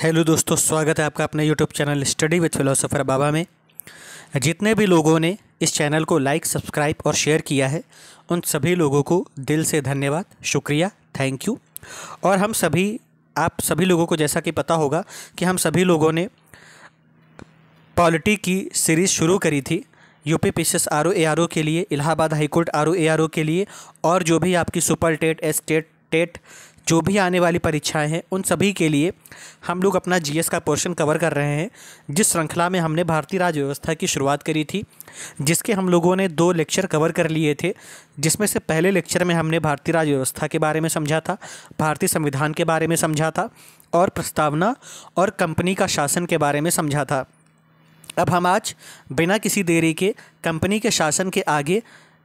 hello दोस्तों स्वागत है आपका अपने YouTube channel study with philosopher Baba में जितने भी लोगों ने इस चैनल को लाइक सब्सक्राइब और शेयर किया है उन सभी लोगों को दिल से धन्यवाद शुक्रिया थैंक यू और हम सभी आप सभी लोगों को जैसा कि पता होगा कि हम सभी लोगों ने पॉलिटी की सीरीज़ शुरू करी थी UP P C S R O A R O के लिए Allahabad high court R O A R O के लिए और जो भी आपकी super TET S TET TET जो भी आने वाली परीक्षाएं हैं उन सभी के लिए हम लोग अपना जीएस का पोर्शन कवर कर रहे हैं जिस श्रृंखला में हमने भारतीय राज्य व्यवस्था की शुरुआत करी थी जिसके हम लोगों ने दो लेक्चर कवर कर लिए थे जिसमें से पहले लेक्चर में हमने भारतीय राज्य व्यवस्था के बारे में समझा था भारतीय संविधान के बारे में समझा था और प्रस्तावना और कंपनी का शासन के बारे में समझा था अब हम आज बिना किसी देरी के कंपनी के शासन के आगे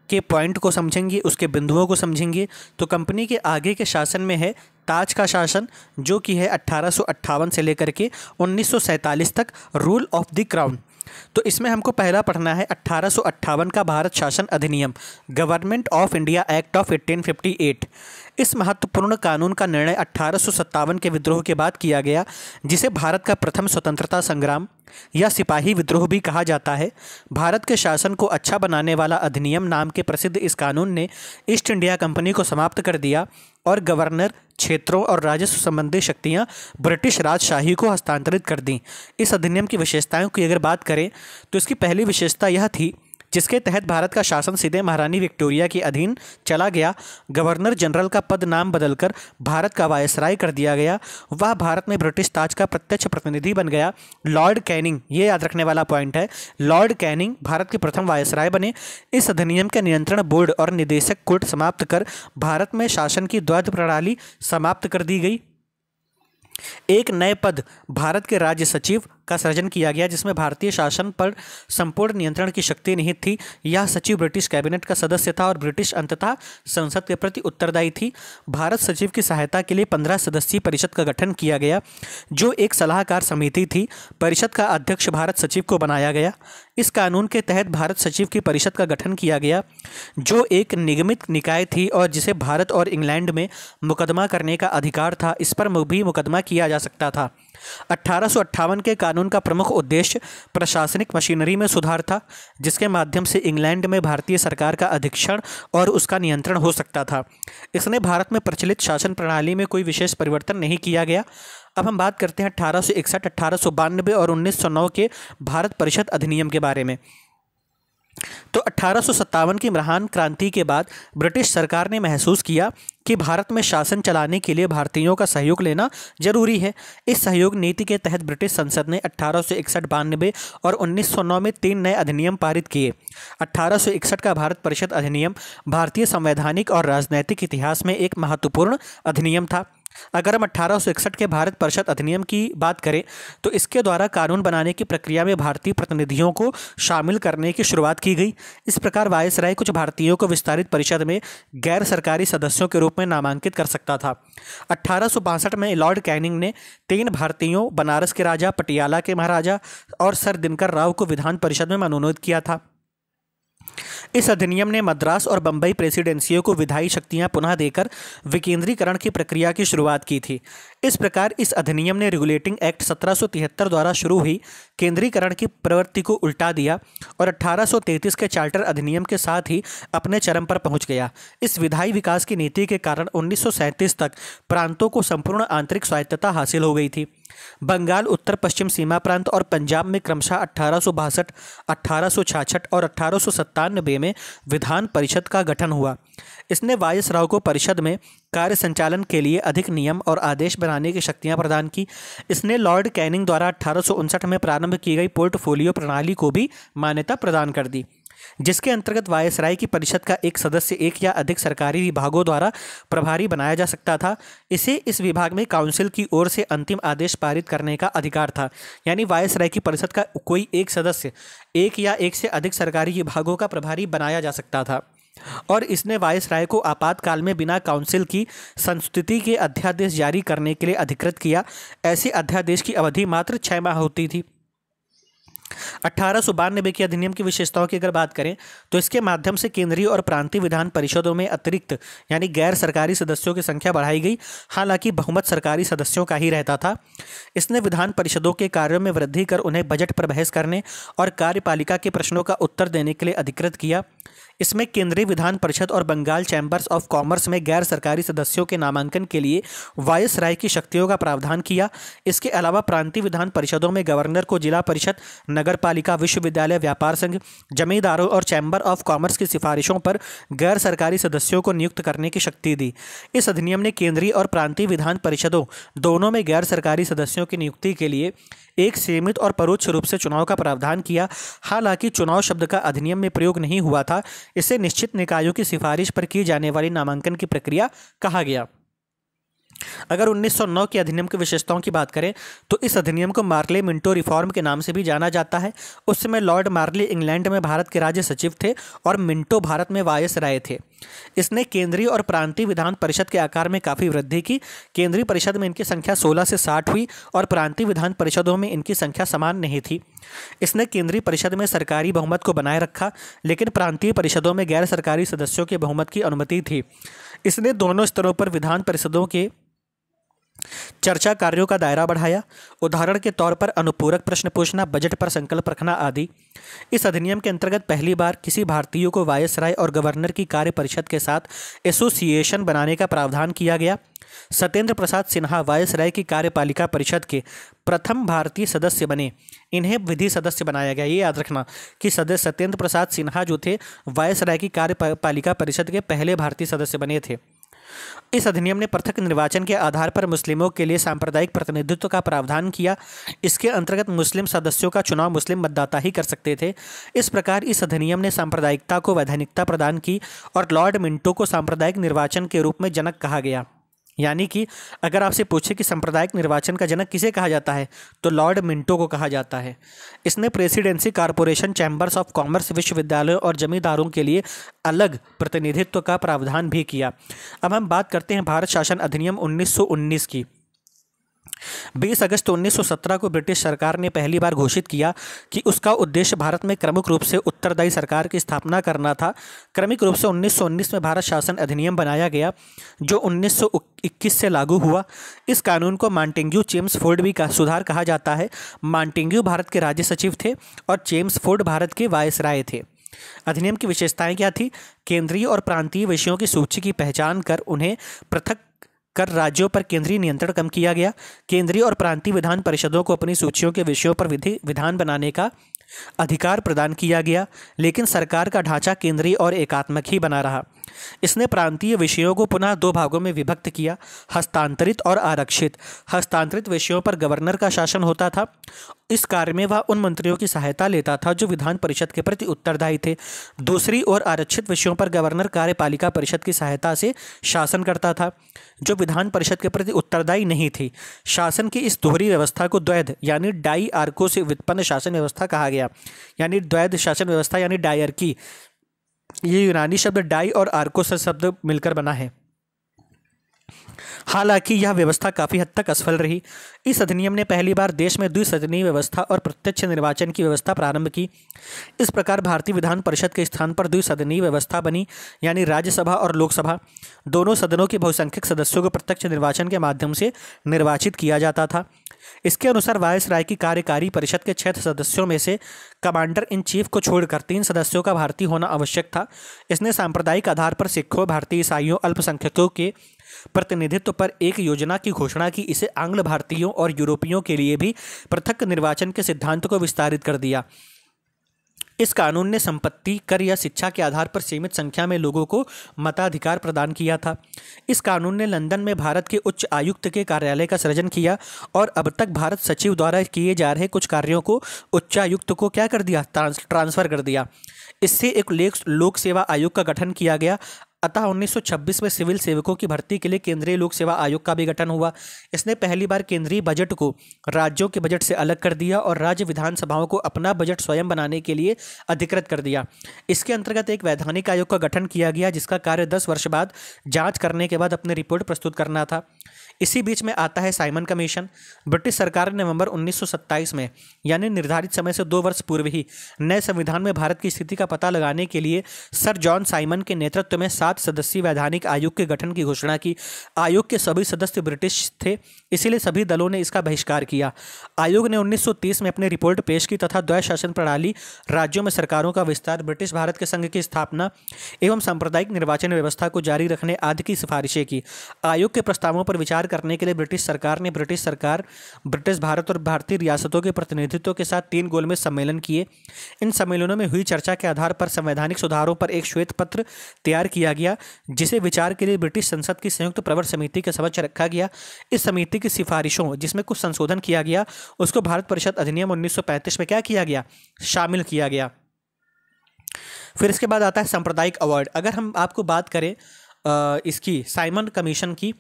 के पॉइंट को समझेंगे उसके बिंदुओं को समझेंगे तो कंपनी के आगे के शासन में है ताज का शासन जो कि है अट्ठारह से लेकर के उन्नीस तक रूल ऑफ द क्राउन तो इसमें हमको पहला पढ़ना है अट्ठारह का भारत शासन अधिनियम Government of India Act of 1858 इस महत्वपूर्ण कानून का निर्णय अठारह के विद्रोह के बाद किया गया जिसे भारत का प्रथम स्वतंत्रता संग्राम या सिपाही विद्रोह भी कहा जाता है भारत के शासन को अच्छा बनाने वाला अधिनियम नाम के प्रसिद्ध इस कानून ने ईस्ट इंडिया कंपनी को समाप्त कर दिया और गवर्नर क्षेत्रों और राजस्व संबंधी शक्तियां ब्रिटिश राजशाही को हस्तांतरित कर दीं इस अधिनियम की विशेषताओं की अगर बात करें तो इसकी पहली विशेषता यह थी जिसके तहत भारत का शासन सीधे महारानी विक्टोरिया के अधीन चला गया गवर्नर जनरल का पद नाम बदलकर भारत का वायसराय कर दिया गया वह भारत में ब्रिटिश ताज का प्रत्यक्ष प्रतिनिधि बन गया लॉर्ड कैनिंग ये याद रखने वाला पॉइंट है लॉर्ड कैनिंग भारत के प्रथम वायसराय बने इस अधिनियम के नियंत्रण बोर्ड और निदेशक कोर्ट समाप्त कर भारत में शासन की द्वैध प्रणाली समाप्त कर दी गई एक नए पद भारत के राज्य सचिव का सृजन किया गया जिसमें भारतीय शासन पर संपूर्ण नियंत्रण की शक्ति निहित थी यह सचिव ब्रिटिश कैबिनेट का सदस्य था और ब्रिटिश अंततः संसद के प्रति उत्तरदायी थी भारत सचिव की सहायता के लिए पंद्रह सदस्यीय परिषद का गठन किया गया जो एक सलाहकार समिति थी परिषद का अध्यक्ष भारत सचिव को बनाया गया इस कानून के तहत भारत सचिव की परिषद का गठन किया गया जो एक निगमित निकाय थी और जिसे भारत और इंग्लैंड में मुकदमा करने का अधिकार था इस पर भी मुकदमा किया जा सकता था अट्ठारह के कानून का प्रमुख उद्देश्य प्रशासनिक मशीनरी में सुधार था जिसके माध्यम से इंग्लैंड में भारतीय सरकार का अधीक्षण और उसका नियंत्रण हो सकता था इसने भारत में प्रचलित शासन प्रणाली में कोई विशेष परिवर्तन नहीं किया गया अब हम बात करते हैं अठारह सौ इकसठ और उन्नीस के भारत परिषद अधिनियम के बारे में तो अट्ठारह की महान क्रांति के बाद ब्रिटिश सरकार ने महसूस किया कि भारत में शासन चलाने के लिए भारतीयों का सहयोग लेना जरूरी है इस सहयोग नीति के तहत ब्रिटिश संसद ने अठारह सौ इकसठ बानवे और उन्नीस सौ नौ में तीन नए अधिनियम पारित किए अठारह सौ इकसठ का भारत परिषद अधिनियम भारतीय संवैधानिक और राजनैतिक इतिहास में एक महत्वपूर्ण अधिनियम था अगर हम अट्ठारह के भारत परिषद अधिनियम की बात करें तो इसके द्वारा कानून बनाने की प्रक्रिया में भारतीय प्रतिनिधियों को शामिल करने की शुरुआत की गई इस प्रकार वायस राय कुछ भारतीयों को विस्तारित परिषद में गैर सरकारी सदस्यों के रूप में नामांकित कर सकता था अट्ठारह में लॉर्ड कैनिंग ने तीन भारतीयों बनारस के राजा पटियाला के महाराजा और सर दिनकर राव को विधान परिषद में मनोनीत किया था इस अधिनियम ने मद्रास और बंबई प्रेसिडेंसियों को विधायी शक्तियां पुनः देकर विकेंद्रीकरण की प्रक्रिया की शुरुआत की थी इस प्रकार इस अधिनियम ने रेगुलेटिंग एक्ट 1773 द्वारा शुरू हुई केंद्रीकरण की प्रवृत्ति को उल्टा दिया और 1833 के चार्टर अधिनियम के साथ ही अपने चरम पर पहुंच गया इस विधायी विकास की नीति के कारण उन्नीस तक प्रांतों को संपूर्ण आंतरिक स्वायत्तता हासिल हो गई थी बंगाल उत्तर पश्चिम सीमा प्रांत और पंजाब में क्रमशः अठारह सौ बासठ सौ छाछठ और अठारह सौ सत्तानबे में विधान परिषद का गठन हुआ इसने वायस राव को परिषद में कार्य संचालन के लिए अधिक नियम और आदेश बनाने की शक्तियां प्रदान की इसने लॉर्ड कैनिंग द्वारा अठारह में प्रारंभ की गई पोर्टफोलियो प्रणाली को भी मान्यता प्रदान कर दी जिसके अंतर्गत वायसराय की परिषद का एक सदस्य एक या अधिक सरकारी विभागों द्वारा प्रभारी बनाया जा सकता था इसे इस विभाग में काउंसिल की ओर से अंतिम आदेश पारित करने का अधिकार था यानी वायसराय की परिषद का कोई एक सदस्य एक या एक से अधिक सरकारी विभागों का प्रभारी बनाया जा सकता था और इसने राय को आपातकाल में बिना काउंसिल की संस्तुति के अध्यादेश जारी करने के लिए अधिकृत किया ऐसे अध्यादेश की अवधि मात्र छः माह होती थी अठारह के अधिनियम की विशेषताओं की अगर बात करें तो इसके माध्यम से केंद्रीय और प्रांतीय विधान परिषदों में अतिरिक्त यानी गैर सरकारी सदस्यों की संख्या बढ़ाई गई हालांकि बहुमत सरकारी सदस्यों का ही रहता था इसने विधान परिषदों के कार्यों में वृद्धि कर उन्हें बजट पर बहस करने और कार्यपालिका के प्रश्नों का उत्तर देने के लिए अधिकृत किया इसमें केंद्रीय विधान परिषद और बंगाल चैम्बर्स ऑफ कॉमर्स में गैर सरकारी सदस्यों के नामांकन के लिए वायस राय की शक्तियों का प्रावधान किया इसके अलावा प्रांतीय विधान परिषदों में गवर्नर को जिला परिषद नगर विश्वविद्यालय व्यापार संघ जमींदारों और चैम्बर ऑफ कॉमर्स की सिफारिशों पर गैर सरकारी सदस्यों को नियुक्त करने की शक्ति दी इस अधिनियम ने केंद्रीय और प्रांतीय विधान परिषदों दोनों में गैर सरकारी सदस्यों की नियुक्ति के लिए एक सीमित और परोक्ष रूप से चुनाव का प्रावधान किया हालांकि चुनाव शब्द का अधिनियम में प्रयोग नहीं हुआ था इसे निश्चित निकायों की सिफारिश पर की जाने वाली नामांकन की प्रक्रिया कहा गया अगर 1909 के अधिनियम की विशेषताओं की बात करें तो इस अधिनियम को मार्ले मिंटो रिफॉर्म के नाम से भी जाना जाता है उस समय लॉर्ड मार्ले इंग्लैंड में भारत के राज्य सचिव थे और मिंटो भारत में वायस राय थे इसने केंद्रीय और प्रांतीय विधान परिषद के आकार में काफ़ी वृद्धि की केंद्रीय परिषद में इनकी संख्या सोलह से साठ हुई और प्रांतीय विधान परिषदों में इनकी संख्या समान नहीं थी इसने केंद्रीय परिषद में सरकारी बहुमत को बनाए रखा लेकिन प्रांतीय परिषदों में गैर सरकारी सदस्यों के बहुमत की अनुमति थी इसने दोनों स्तरों पर विधान परिषदों के चर्चा कार्यों का दायरा बढ़ाया उदाहरण के तौर पर अनुपूरक प्रश्न पूछना बजट पर संकल्प रखना आदि इस अधिनियम के अंतर्गत पहली बार किसी भारतीय को वायसराय और गवर्नर की कार्य परिषद के साथ एसोसिएशन बनाने का प्रावधान किया गया सत्येंद्र प्रसाद सिन्हा वायसराय की कार्यपालिका परिषद के प्रथम भारतीय सदस्य बने इन्हें विधि सदस्य बनाया गया ये याद रखना कि सदस्य सत्येंद्र प्रसाद सिन्हा जो थे वायसराय की कार्यपालिका परिषद के पहले भारतीय सदस्य बने थे इस अधिनियम ने पृथक निर्वाचन के आधार पर मुस्लिमों के लिए सांप्रदायिक प्रतिनिधित्व का प्रावधान किया इसके अंतर्गत मुस्लिम सदस्यों का चुनाव मुस्लिम मतदाता ही कर सकते थे इस प्रकार इस अधिनियम ने सांप्रदायिकता को वैधानिकता प्रदान की और लॉर्ड मिंटो को सांप्रदायिक निर्वाचन के रूप में जनक कहा गया यानी कि अगर आपसे पूछे कि सांप्रदायिक निर्वाचन का जनक किसे कहा जाता है तो लॉर्ड मिंटो को कहा जाता है इसने presidency corporation chambers of commerce विश्वविद्यालयों और जमींदारों के लिए अलग प्रतिनिधित्व का प्रावधान भी किया अब हम बात करते हैं भारत शासन अधिनियम 1919 की बीस अगस्त 1917 को ब्रिटिश सरकार ने पहली बार घोषित किया कि उसका उद्देश्य भारत में क्रमिक रूप से उत्तरदायी सरकार की स्थापना करना था क्रमिक रूप से 1919 में भारत शासन अधिनियम बनाया गया जो 1921 से लागू हुआ इस कानून को मॉन्टेंग्यू चेम्स फोर्ड भी का सुधार कहा जाता है मॉन्टेंग्यू भारत के राज्य सचिव थे और चेम्स फोर्ड भारत के वायस थे अधिनियम की विशेषताएं क्या थी केंद्रीय और प्रांतीय विषयों की सूची की पहचान कर उन्हें पृथक कर राज्यों पर केंद्रीय नियंत्रण कम किया गया केंद्रीय और प्रांतीय विधान परिषदों को अपनी सूचियों के विषयों पर विधि विधान बनाने का अधिकार प्रदान किया गया लेकिन सरकार का ढांचा केंद्रीय और एकात्मक ही बना रहा इसने प्रांतीय विषयों को पुनः दो भागों में विभक्त किया हस्तांतरित और आरक्षित हस्तांतरित विषयों पर गवर्नर का शासन होता था इस कार्य में वह उन मंत्रियों की सहायता लेता था जो विधान परिषद के प्रति उत्तरदायी थे दूसरी ओर आरक्षित विषयों पर गवर्नर कार्यपालिका परिषद की सहायता से शासन करता था जो विधान परिषद के प्रति उत्तरदायी नहीं थी शासन की इस दोहरी व्यवस्था को द्वैध यानी डाई आर्को से उत्पन्न शासन व्यवस्था कहा गया यानी द्वैध शासन व्यवस्था यानी डायरकी ये यूनानी शब्द डाई और आर्कोस शब्द मिलकर बना है हालांकि यह व्यवस्था काफ़ी हद तक असफल रही इस अधिनियम ने पहली बार देश में द्विसदनीय व्यवस्था और प्रत्यक्ष निर्वाचन की व्यवस्था प्रारंभ की इस प्रकार भारतीय विधान परिषद के स्थान पर द्विसदनीय व्यवस्था बनी यानी राज्यसभा और लोकसभा दोनों सदनों के बहुसंख्यक सदस्यों को प्रत्यक्ष निर्वाचन के माध्यम से निर्वाचित किया जाता था इसके अनुसार वायस राय की कार्यकारी परिषद के छह सदस्यों में से कमांडर इन चीफ को छोड़कर तीन सदस्यों का भारतीय होना आवश्यक था इसने सांप्रदायिक आधार पर सिखों भारतीय ईसाइयों अल्पसंख्यकों के प्रतिनिधित्व पर एक योजना की घोषणा की इसे आंग्ल भारतीयों और यूरोपियों के लिए भी पृथक निर्वाचन के सिद्धांत को विस्तारित कर दिया इस कानून ने संपत्ति कर या शिक्षा के आधार पर सीमित संख्या में लोगों को मताधिकार प्रदान किया था इस कानून ने लंदन में भारत के उच्च आयुक्त के कार्यालय का सृजन किया और अब तक भारत सचिव द्वारा किए जा रहे कुछ कार्यों को उच्चायुक्त को क्या कर दिया ट्रांसफर कर दिया इससे एक लोक सेवा आयोग का गठन किया गया अतः 1926 में सिविल सेवकों की भर्ती के लिए केंद्रीय लोक सेवा आयोग का भी गठन हुआ इसने पहली बार केंद्रीय बजट को राज्यों के बजट से अलग कर दिया और राज्य विधानसभाओं को अपना बजट स्वयं बनाने के लिए अधिकृत कर दिया इसके अंतर्गत एक वैधानिक आयोग का गठन किया गया जिसका कार्य दस वर्ष बाद जाँच करने के बाद अपनी रिपोर्ट प्रस्तुत करना था इसी बीच में आता है साइमन कमीशन ब्रिटिश सरकार ने नवंबर 1927 में यानी निर्धारित समय से दो वर्ष पूर्व ही नए संविधान में भारत की स्थिति का पता लगाने के लिए सर जॉन साइमन के नेतृत्व में सात सदस्यीय वैधानिक आयोग के गठन की घोषणा की आयोग के सभी सदस्य ब्रिटिश थे इसीलिए सभी दलों ने इसका बहिष्कार किया आयोग ने 1930 में अपनी रिपोर्ट पेश की तथा द्वय शासन प्रणाली राज्यों में सरकारों का विस्तार ब्रिटिश भारत के संघ की स्थापना एवं सांप्रदायिक निर्वाचन व्यवस्था को जारी रखने आदि की सिफारिशें की आयोग के प्रस्तावों पर विचार करने के लिए ब्रिटिश सरकार ने ब्रिटिश सरकार ब्रिटिश भारत और भारतीय रियासतों के प्रतिनिधित्व के साथ तीन गोल में सम्मेलन किए इन सम्मेलनों में हुई चर्चा के आधार पर संवैधानिक सुधारों पर एक श्वेत पत्र तैयार किया गया जिसे विचार के लिए ब्रिटिश संसद की संयुक्त प्रवर समिति के समक्ष रखा गया इस समिति की सिफारिशों जिसमें कुछ संशोधन किया गया उसको भारत परिषद अधिनियम उन्नीस में क्या किया गया शामिल किया गया फिर इसके बाद आता है सांप्रदायिक अवार्ड अगर हम आपको बात करें इसकी साइमन कमीशन की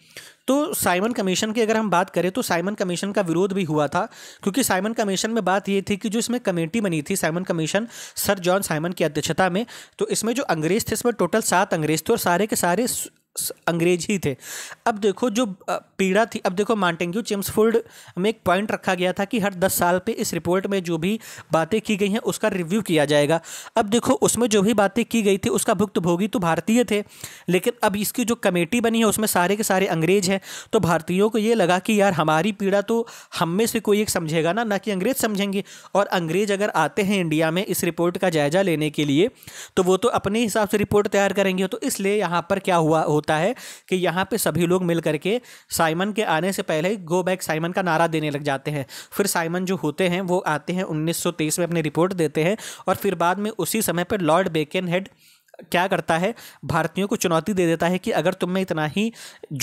तो साइमन कमीशन की अगर हम बात करें तो साइमन कमीशन का विरोध भी हुआ था क्योंकि साइमन कमीशन में बात ये थी कि जो इसमें कमेटी बनी थी Simon commission sir John Simon की अध्यक्षता में तो इसमें जो अंग्रेज थे इसमें टोटल सात अंग्रेज थे और सारे के सारे अंग्रेज ही थे अब देखो जो पीड़ा थी अब देखो मांटेंग्यू चेम्सफोल्ड में एक पॉइंट रखा गया था कि हर दस साल पे इस रिपोर्ट में जो भी बातें की गई हैं उसका रिव्यू किया जाएगा अब देखो उसमें जो भी बातें की गई थी उसका भुक्त भोगी तो भारतीय थे लेकिन अब इसकी जो कमेटी बनी है उसमें सारे के सारे अंग्रेज हैं तो भारतीयों को ये लगा कि यार हमारी पीड़ा तो हम में से कोई एक समझेगा ना ना कि अंग्रेज समझेंगे और अंग्रेज अगर आते हैं इंडिया में इस रिपोर्ट का जायजा लेने के लिए तो वो तो अपने हिसाब से रिपोर्ट तैयार करेंगे तो इसलिए यहाँ पर क्या हुआ होता होता है कि यहाँ पे सभी लोग मिल करके साइमन के आने से पहले ही गो बैक साइमन का नारा देने लग जाते हैं फिर साइमन जो होते हैं वो आते हैं 1923 में अपनी रिपोर्ट देते हैं और फिर बाद में उसी समय पर लॉर्ड बेकन हेड क्या करता है भारतीयों को चुनौती दे देता है कि अगर तुम में इतना ही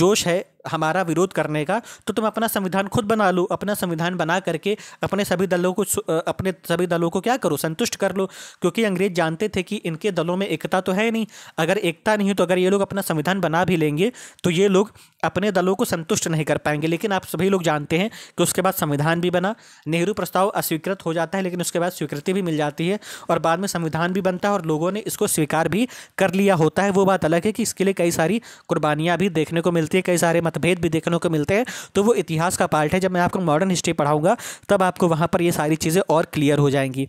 जोश है हमारा विरोध करने का तो तुम अपना संविधान खुद बना लो अपना संविधान बना करके अपने सभी दलों को अपने सभी दलों को क्या करो संतुष्ट कर लो क्योंकि अंग्रेज जानते थे कि इनके दलों में एकता तो है नहीं अगर एकता नहीं तो अगर ये लोग अपना संविधान बना भी लेंगे तो ये लोग अपने दलों को संतुष्ट नहीं कर पाएंगे लेकिन आप सभी लोग जानते हैं कि उसके बाद संविधान भी बना नेहरू प्रस्ताव अस्वीकृत हो जाता है लेकिन उसके बाद स्वीकृति भी मिल जाती है और बाद में संविधान भी बनता है और लोगों ने इसको स्वीकार भी कर लिया होता है वो बात अलग है कि इसके लिए कई सारी कुर्बानियाँ भी देखने को मिलती है कई सारे मत मतलब मतभेद भी देखने को मिलते हैं तो वो इतिहास का पार्ट है जब मैं आपको मॉडर्न हिस्ट्री पढ़ाऊंगा तब आपको वहाँ पर ये सारी चीज़ें और क्लियर हो जाएंगी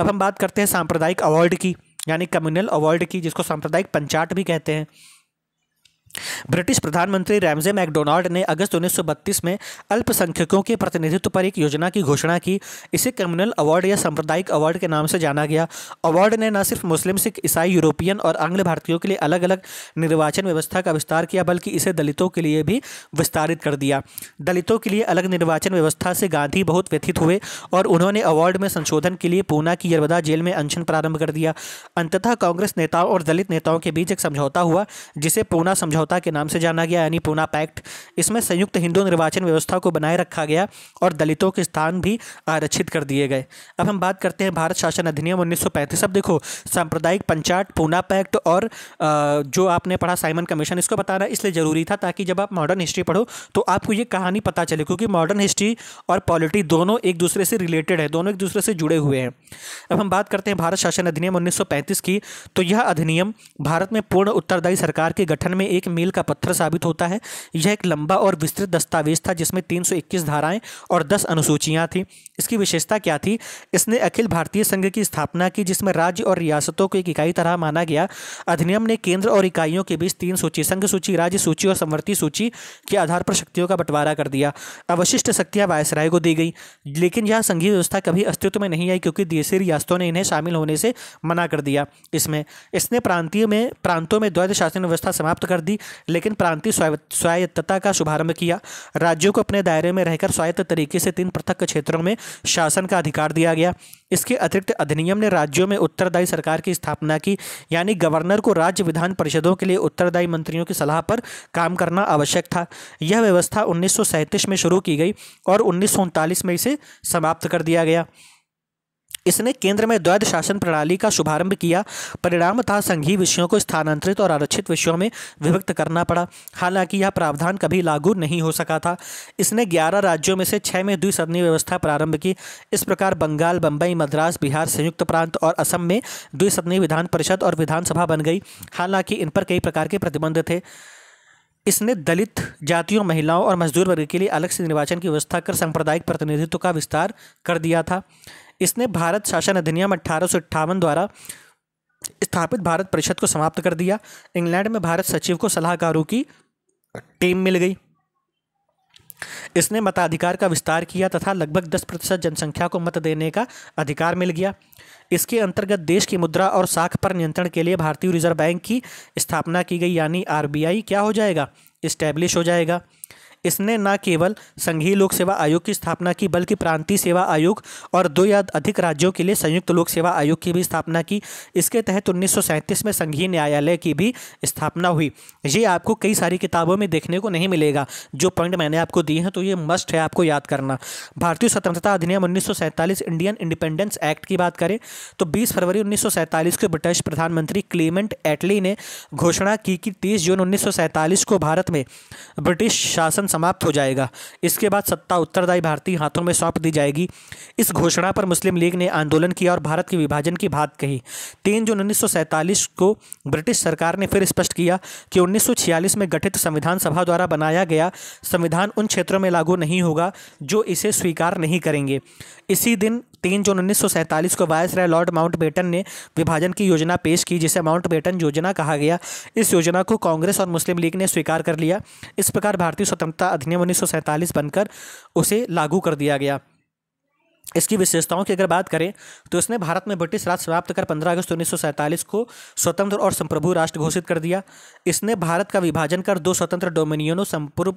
अब हम बात करते हैं सांप्रदायिक अवार्ड की यानी कम्युनल अवार्ड की जिसको सांप्रदायिक पंचाट भी कहते हैं ब्रिटिश प्रधानमंत्री रैमजे मैकडोनाल्ड ने अगस्त 1932 में अल्पसंख्यकों के प्रतिनिधित्व पर एक योजना की घोषणा की इसे कम्युनल अवार्ड या सांप्रदायिक अवार्ड के नाम से जाना गया अवार्ड ने न सिर्फ मुस्लिम सिख ईसाई यूरोपियन और आंग्ल भारतीयों के लिए अलग अलग निर्वाचन व्यवस्था का विस्तार किया बल्कि इसे दलितों के लिए भी विस्तारित कर दिया दलितों के लिए अलग निर्वाचन व्यवस्था से गांधी बहुत व्यथित हुए और उन्होंने अवार्ड में संशोधन के लिए पूना की यरवदा जेल में अनशन प्रारंभ कर दिया अंततः कांग्रेस नेताओं और दलित नेताओं के बीच एक समझौता हुआ जिसे पूना समझौता समझौता के नाम से जाना गया यानी पूना पैक्ट इसमें संयुक्त हिंदू निर्वाचन व्यवस्था को बनाए रखा गया और दलितों के स्थान भी आरक्षित कर दिए गए अब हम बात करते हैं भारत शासन अधिनियम उन्नीस अब देखो साम्प्रदायिक पंचायत पूना पैक्ट और जो आपने पढ़ा साइमन कमीशन इसको बताना इसलिए ज़रूरी था ताकि जब आप मॉडर्न हिस्ट्री पढ़ो तो आपको ये कहानी पता चले क्योंकि मॉडर्न हिस्ट्री और पॉलिटी दोनों एक दूसरे से रिलेटेड है दोनों एक दूसरे से जुड़े हुए हैं अब हम बात करते हैं भारत शासन अधिनियम 1935 की तो यह अधिनियम भारत में पूर्ण उत्तरदायी सरकार के गठन में एक मील का पत्थर साबित होता है यह एक लंबा और विस्तृत दस्तावेज था जिसमें 321 धाराएं और 10 अनुसूचियां थीं इसकी विशेषता क्या थी इसने अखिल भारतीय संघ की स्थापना की जिसमें राज्य और रियासतों को एक इकाई तरह माना गया अधिनियम ने केंद्र और इकाइयों के बीच तीन सूची संघ सूची राज्य सूची और समवर्ती सूची के आधार पर शक्तियों का बंटवारा कर दिया अवशिष्ट शक्तियाँ वायसराय को दी गई लेकिन यह संघीय व्यवस्था कभी अस्तित्व में नहीं आई क्योंकि देशी रियासतों ने इन्हें शामिल होने से मना कर दिया इसमें इसने प्रांतीय में प्रांतों में द्वैध शासन व्यवस्था समाप्त कर दी लेकिन प्रांतीय स्वायत्तता का शुभारंभ किया राज्यों को अपने दायरे में रहकर स्वायत्त तरीके से तीन पृथक क्षेत्रों में शासन का अधिकार दिया गया इसके अतिरिक्त अधिनियम ने राज्यों में उत्तरदायी सरकार की स्थापना की यानी गवर्नर को राज्य विधान परिषदों के लिए उत्तरदायी मंत्रियों की सलाह पर काम करना आवश्यक था यह व्यवस्था उन्नीस में शुरू की गई और उन्नीस में इसे समाप्त कर दिया गया इसने केंद्र में द्वैध शासन प्रणाली का शुभारंभ किया परिणाम था संघीय विषयों को स्थानांतरित और आरक्षित विषयों में विभक्त करना पड़ा हालांकि यह प्रावधान कभी लागू नहीं हो सका था इसने ग्यारह राज्यों में से छः में द्विसदनीय व्यवस्था प्रारंभ की इस प्रकार बंगाल बम्बई मद्रास बिहार संयुक्त प्रांत और असम में द्विसदनीय विधान परिषद और विधानसभा बन गई हालांकि इन पर कई प्रकार के प्रतिबंध थे इसने दलित जातियों महिलाओं और मजदूर वर्ग के लिए अलग से निर्वाचन की व्यवस्था कर सांप्रदायिक प्रतिनिधित्व का विस्तार कर दिया था इसने भारत शासन अधिनियम अठारह द्वारा स्थापित भारत परिषद को समाप्त कर दिया इंग्लैंड में भारत सचिव को सलाहकारों की टीम मिल गई इसने मताधिकार का विस्तार किया तथा लगभग 10 प्रतिशत जनसंख्या को मत देने का अधिकार मिल गया इसके अंतर्गत देश की मुद्रा और साख पर नियंत्रण के लिए भारतीय रिजर्व बैंक की स्थापना की गई यानी आरबीआई क्या हो जाएगा इस्टेब्लिश हो जाएगा इसने न केवल संघीय लोक सेवा आयोग की स्थापना की बल्कि प्रांतीय सेवा आयोग और दो या अधिक राज्यों के लिए संयुक्त लोक सेवा आयोग की भी स्थापना की इसके तहत उन्नीस में संघीय न्यायालय की भी स्थापना हुई ये आपको कई सारी किताबों में देखने को नहीं मिलेगा जो पॉइंट मैंने आपको दिए हैं तो ये मस्ट है आपको याद करना भारतीय स्वतंत्रता अधिनियम उन्नीस इंडियन इंडिपेंडेंस एक्ट की बात करें तो बीस फरवरी उन्नीस को ब्रिटिश प्रधानमंत्री क्लीमेंट एटली ने घोषणा की कि तीस जून उन्नीस को भारत में ब्रिटिश शासन समाप्त हो जाएगा इसके बाद सत्ता उत्तरदायी भारतीय हाथों में सौंप दी जाएगी इस घोषणा पर मुस्लिम लीग ने आंदोलन किया और भारत के विभाजन की बात कही तीन जून उन्नीस को ब्रिटिश सरकार ने फिर स्पष्ट किया कि उन्नीस में गठित संविधान सभा द्वारा बनाया गया संविधान उन क्षेत्रों में लागू नहीं होगा जो इसे स्वीकार नहीं करेंगे इसी दिन तीन जून उन्नीस को वायस राय लॉर्ड बेटन ने विभाजन की योजना पेश की जिसे बेटन योजना कहा गया इस योजना को कांग्रेस और मुस्लिम लीग ने स्वीकार कर लिया इस प्रकार भारतीय स्वतंत्रता अधिनियम उन्नीस बनकर उसे लागू कर दिया गया इसकी विशेषताओं की अगर बात करें तो इसने भारत में ब्रिटिश राज समाप्त कर 15 अगस्त उन्नीस को स्वतंत्र और संप्रभु राष्ट्र घोषित कर दिया इसने भारत का विभाजन कर दो स्वतंत्र डोमिनियनों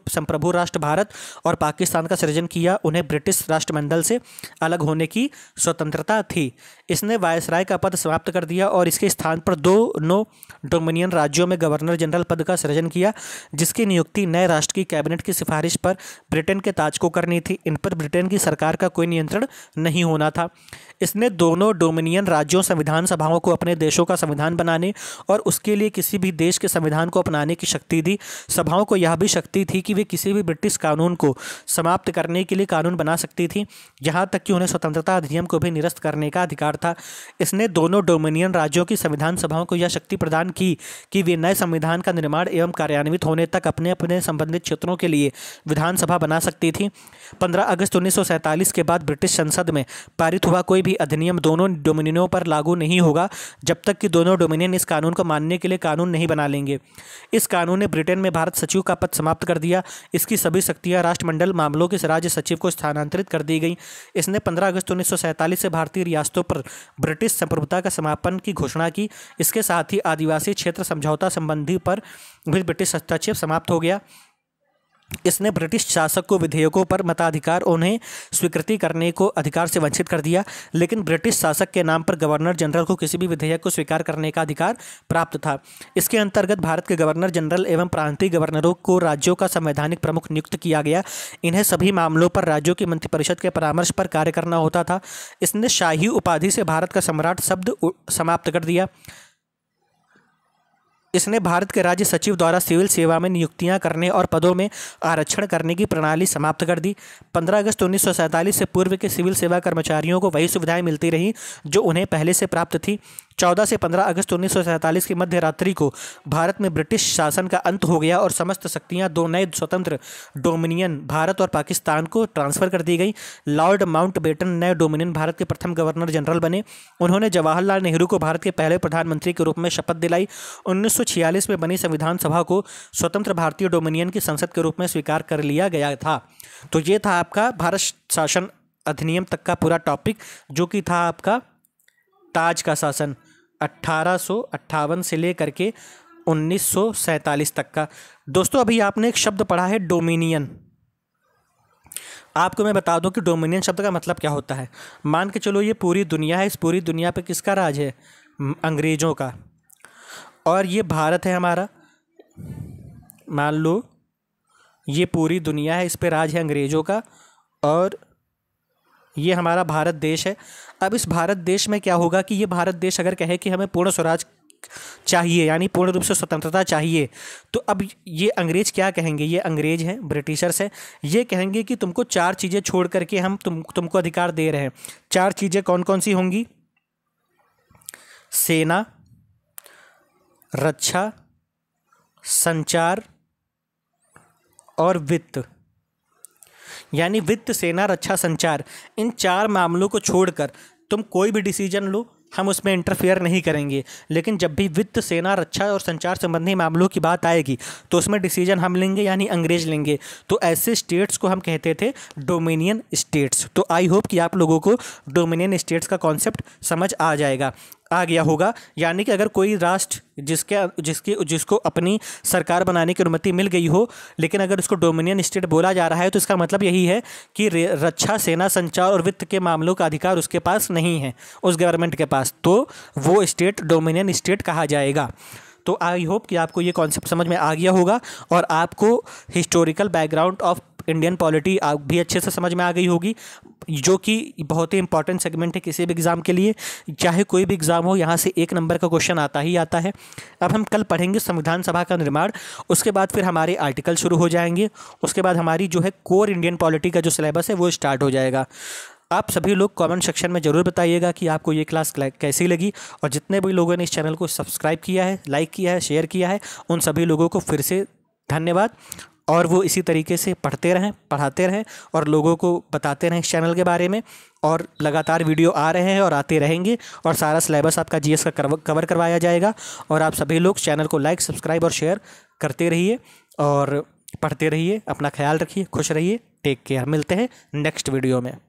संप्रभु राष्ट्र भारत और पाकिस्तान का सृजन किया उन्हें ब्रिटिश राष्ट्रमंडल से अलग होने की स्वतंत्रता थी इसने वायसराय का पद समाप्त कर दिया और इसके स्थान पर दो नो डोमिनियन राज्यों में गवर्नर जनरल पद का सृजन किया जिसकी नियुक्ति नए राष्ट्र की कैबिनेट की सिफारिश पर ब्रिटेन के ताज को करनी थी इन पर ब्रिटेन की सरकार का कोई नियंत्रण नहीं होना था इसने दोनों डोमिनियन राज्यों संविधान सभाओं को अपने देशों का संविधान बनाने और उसके लिए किसी भी देश के संविधान को अपनाने की शक्ति दी सभाओं को यह भी शक्ति थी कि वे किसी भी ब्रिटिश कानून को समाप्त करने के लिए कानून बना सकती थी यहाँ तक कि उन्हें स्वतंत्रता अधिनियम को भी निरस्त करने का अधिकार था इसने दोनों डोमिनियन राज्यों की संविधान सभाओं को यह शक्ति प्रदान की कि वे नए संविधान का निर्माण एवं कार्यान्वित होने तक अपने अपने संबंधित क्षेत्रों के लिए विधानसभा बना सकती थी पंद्रह अगस्त उन्नीस के बाद ब्रिटिश संसद में पारित हुआ कोई भी अधिनियम दोनों डोमिनियनों पर लागू नहीं होगा जब तक कि दोनों डोमिनियन इस कानून को मानने के लिए कानून नहीं बना लेंगे इस कानून ने ब्रिटेन में भारत सचिव का पद समाप्त कर दिया इसकी सभी शक्तियाँ राष्ट्रमंडल मामलों के राज्य सचिव को स्थानांतरित कर दी गई इसने पंद्रह अगस्त उन्नीस से भारतीय रियासतों पर ब्रिटिश संप्रभुता का समापन की घोषणा की इसके साथ ही आदिवासी क्षेत्र समझौता संबंधी पर भी ब्रिटिश हस्तक्षेप समाप्त हो गया इसने ब्रिटिश शासक को विधेयकों पर मताधिकार उन्हें स्वीकृति करने को अधिकार से वंचित कर दिया लेकिन ब्रिटिश शासक के नाम पर गवर्नर जनरल को किसी भी विधेयक को स्वीकार करने का अधिकार प्राप्त था इसके अंतर्गत भारत के गवर्नर जनरल एवं प्रांतीय गवर्नरों को राज्यों का संवैधानिक प्रमुख नियुक्त किया गया इन्हें सभी मामलों पर राज्यों की मंत्रिपरिषद के परामर्श पर कार्य करना होता था इसने शाही उपाधि से भारत का सम्राट शब्द समाप्त कर दिया इसने भारत के राज्य सचिव द्वारा सिविल सेवा में नियुक्तियां करने और पदों में आरक्षण करने की प्रणाली समाप्त कर दी 15 अगस्त उन्नीस से पूर्व के सिविल सेवा कर्मचारियों को वही सुविधाएं मिलती रहीं जो उन्हें पहले से प्राप्त थी 14 से 15 अगस्त उन्नीस की मध्य रात्रि को भारत में ब्रिटिश शासन का अंत हो गया और समस्त शक्तियाँ दो नए स्वतंत्र डोमिनियन भारत और पाकिस्तान को ट्रांसफ़र कर दी गई लॉर्ड माउंट बेटन नए डोमिनियन भारत के प्रथम गवर्नर जनरल बने उन्होंने जवाहरलाल नेहरू को भारत के पहले प्रधानमंत्री के रूप में शपथ दिलाई उन्नीस में बनी संविधान सभा को स्वतंत्र भारतीय डोमिनियन की संसद के रूप में स्वीकार कर लिया गया था तो ये था आपका भारत शासन अधिनियम तक का पूरा टॉपिक जो कि था आपका ताज का शासन अट्ठारह से लेकर के उन्नीस तक का दोस्तों अभी आपने एक शब्द पढ़ा है डोमिनियन आपको मैं बता दूं कि डोमिनियन शब्द का मतलब क्या होता है मान के चलो ये पूरी दुनिया है इस पूरी दुनिया पे किसका राज है अंग्रेज़ों का और ये भारत है हमारा मान लो ये पूरी दुनिया है इस पर राज है अंग्रेज़ों का और ये हमारा भारत देश है अब इस भारत देश में क्या होगा कि ये भारत देश अगर कहे कि हमें पूर्ण स्वराज चाहिए यानी पूर्ण रूप से स्वतंत्रता चाहिए तो अब ये अंग्रेज क्या कहेंगे ये अंग्रेज हैं ब्रिटिशर्स हैं ये कहेंगे कि तुमको चार चीज़ें छोड़ करके हम तुम तुमको अधिकार दे रहे हैं चार चीज़ें कौन कौन सी होंगी सेना रक्षा संचार और वित्त यानी वित्त सेना रक्षा अच्छा संचार इन चार मामलों को छोड़कर तुम कोई भी डिसीजन लो हम उसमें इंटरफेयर नहीं करेंगे लेकिन जब भी वित्त सेना रक्षा अच्छा और संचार संबंधी मामलों की बात आएगी तो उसमें डिसीजन हम लेंगे यानी अंग्रेज लेंगे तो ऐसे स्टेट्स को हम कहते थे डोमिनियन स्टेट्स तो आई होप कि आप लोगों को डोमिनियन स्टेट्स का कॉन्सेप्ट समझ आ जाएगा आ गया होगा यानी कि अगर कोई राष्ट्र जिसके जिसकी जिसको अपनी सरकार बनाने की अनुमति मिल गई हो लेकिन अगर उसको डोमिनियन स्टेट बोला जा रहा है तो इसका मतलब यही है कि रक्षा सेना संचार और वित्त के मामलों का अधिकार उसके पास नहीं है उस गवर्नमेंट के पास तो वो स्टेट डोमिनियन स्टेट कहा जाएगा तो आई होप कि आपको ये कॉन्सेप्ट समझ में आ गया होगा और आपको historical background of Indian polity आप भी अच्छे से समझ में आ गई होगी जो कि बहुत ही इंपॉर्टेंट सेगमेंट है किसी भी एग्ज़ाम के लिए चाहे कोई भी एग्ज़ाम हो यहाँ से एक नंबर का क्वेश्चन आता ही आता है अब हम कल पढ़ेंगे संविधान सभा का निर्माण उसके बाद फिर हमारे आर्टिकल शुरू हो जाएंगे उसके बाद हमारी जो है कोर इंडियन पॉलिटी का जो सिलेबस है वो स्टार्ट हो जाएगा आप सभी लोग कमेंट सेक्शन में ज़रूर बताइएगा कि आपको ये क्लास कैसी लगी और जितने भी लोगों ने इस चैनल को सब्सक्राइब किया है लाइक किया है शेयर किया है उन सभी लोगों को फिर से धन्यवाद और वो इसी तरीके से पढ़ते रहें पढ़ाते रहें और लोगों को बताते रहें इस चैनल के बारे में और लगातार वीडियो आ रहे हैं और आते रहेंगे और सारा सिलेबस आपका जीएस का कवर करवाया जाएगा और आप सभी लोग चैनल को लाइक सब्सक्राइब और शेयर करते रहिए और पढ़ते रहिए अपना ख्याल रखिए खुश रहिए टेक केयर मिलते हैं नेक्स्ट वीडियो में